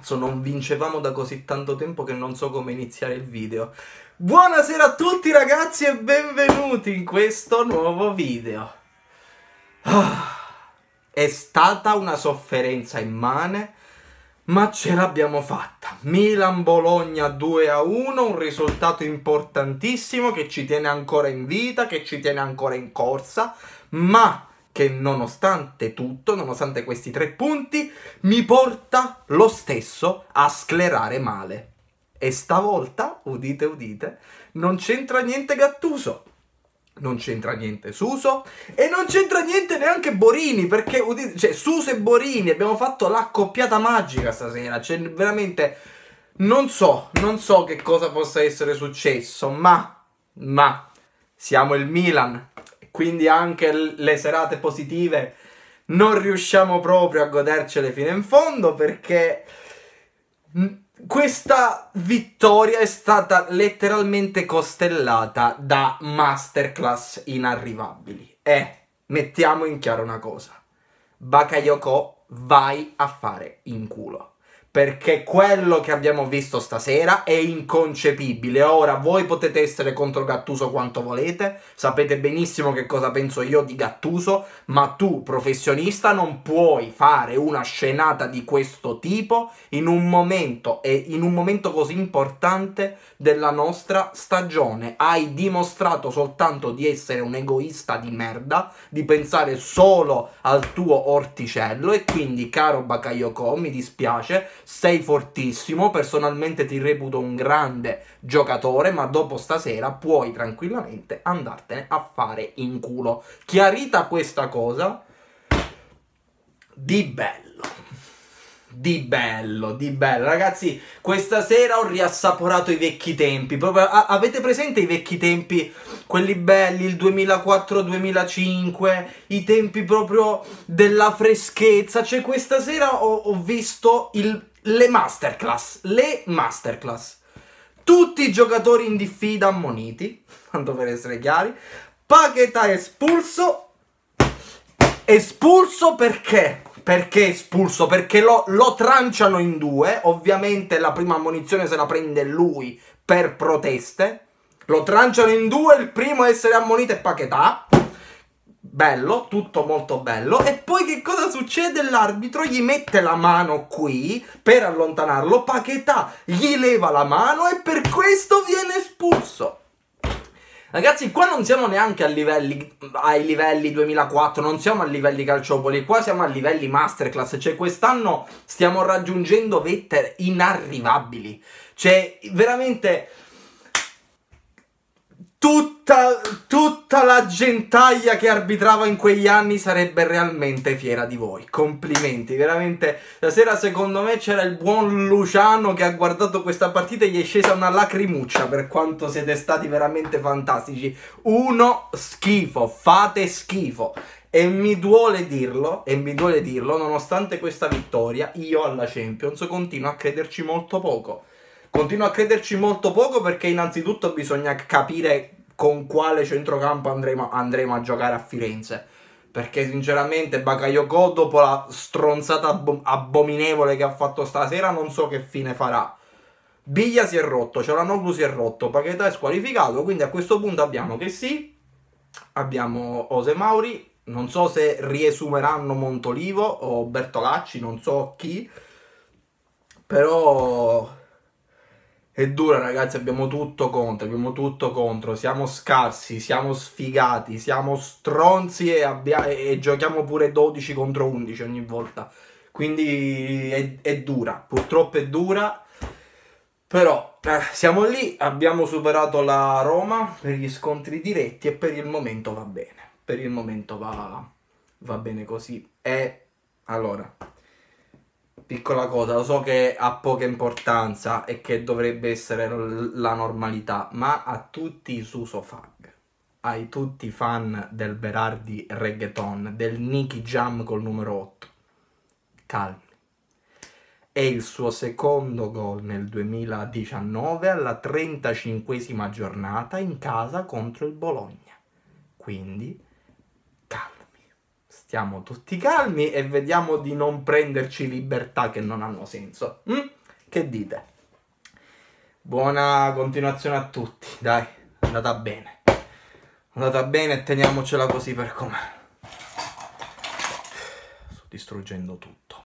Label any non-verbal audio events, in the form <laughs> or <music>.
Cazzo, non vincevamo da così tanto tempo che non so come iniziare il video. Buonasera a tutti ragazzi e benvenuti in questo nuovo video. Ah, è stata una sofferenza immane, ma ce l'abbiamo fatta. Milan-Bologna 2-1, un risultato importantissimo che ci tiene ancora in vita, che ci tiene ancora in corsa, ma che nonostante tutto, nonostante questi tre punti, mi porta lo stesso a sclerare male. E stavolta, udite udite, non c'entra niente Gattuso, non c'entra niente Suso e non c'entra niente neanche Borini perché udite, cioè Suso e Borini abbiamo fatto la coppiata magica stasera, cioè veramente non so, non so che cosa possa essere successo, ma ma siamo il Milan quindi anche le serate positive non riusciamo proprio a godercele fino in fondo perché questa vittoria è stata letteralmente costellata da masterclass inarrivabili. E mettiamo in chiaro una cosa. Bakayoko vai a fare in culo perché quello che abbiamo visto stasera è inconcepibile. Ora voi potete essere contro Gattuso quanto volete, sapete benissimo che cosa penso io di Gattuso, ma tu professionista non puoi fare una scenata di questo tipo in un momento e in un momento così importante della nostra stagione. Hai dimostrato soltanto di essere un egoista di merda, di pensare solo al tuo orticello e quindi caro Bakayoko, mi dispiace sei fortissimo, personalmente ti reputo un grande giocatore, ma dopo stasera puoi tranquillamente andartene a fare in culo. Chiarita questa cosa, di bello. Di bello, di bello. Ragazzi, questa sera ho riassaporato i vecchi tempi. Proprio, avete presente i vecchi tempi, quelli belli, il 2004-2005, i tempi proprio della freschezza. Cioè, questa sera ho, ho visto il le masterclass, le masterclass. Tutti i giocatori in diffida ammoniti, <laughs> tanto per essere chiari. Paqueta espulso. Espulso perché? Perché espulso? Perché lo, lo tranciano in due. Ovviamente la prima ammonizione se la prende lui per proteste. Lo tranciano in due, il primo a essere ammonito è Paquetà bello, tutto molto bello. E poi che cosa succede? L'arbitro gli mette la mano qui per allontanarlo. Paquetà gli leva la mano e per questo viene espulso. Ragazzi, qua non siamo neanche livelli, ai livelli 2004, non siamo a livelli calciopoli, qua siamo a livelli masterclass, cioè quest'anno stiamo raggiungendo vette inarrivabili. Cioè, veramente tutta, tutta la gentaglia che arbitrava in quegli anni sarebbe realmente fiera di voi. Complimenti, veramente. Stasera secondo me c'era il buon Luciano che ha guardato questa partita e gli è scesa una lacrimuccia per quanto siete stati veramente fantastici. Uno schifo, fate schifo. E mi duole dirlo, e mi duole dirlo, nonostante questa vittoria, io alla Champions continuo a crederci molto poco. Continuo a crederci molto poco perché innanzitutto bisogna capire con quale centrocampo andremo, andremo a giocare a Firenze. Perché sinceramente Bakayoko dopo la stronzata ab abominevole che ha fatto stasera non so che fine farà. Biglia si è rotto, Cialanoglu si è rotto, Paquetà è squalificato, quindi a questo punto abbiamo che sì, abbiamo Ose Mauri, non so se riesumeranno Montolivo o Bertolacci, non so chi, però è dura, ragazzi. Abbiamo tutto contro, abbiamo tutto contro. Siamo scarsi, siamo sfigati, siamo stronzi e, abbia- e giochiamo pure 12 contro 11 ogni volta. Quindi è, è dura, purtroppo è dura. Però eh, siamo lì, abbiamo superato la Roma per gli scontri diretti e per il momento va bene. Per il momento va, va bene così. E allora, piccola cosa, lo so che ha poca importanza e che dovrebbe essere la normalità, ma a tutti i susofag, ai tutti i fan del Berardi reggaeton, del Nicky Jam col numero 8, calmi. È il suo secondo gol nel 2019 alla 35 giornata in casa contro il Bologna. Quindi stiamo tutti calmi e vediamo di non prenderci libertà che non hanno senso. Mm? Che dite? Buona continuazione a tutti, dai, è andata bene. È andata bene e teniamocela così per com'è. Sto distruggendo tutto.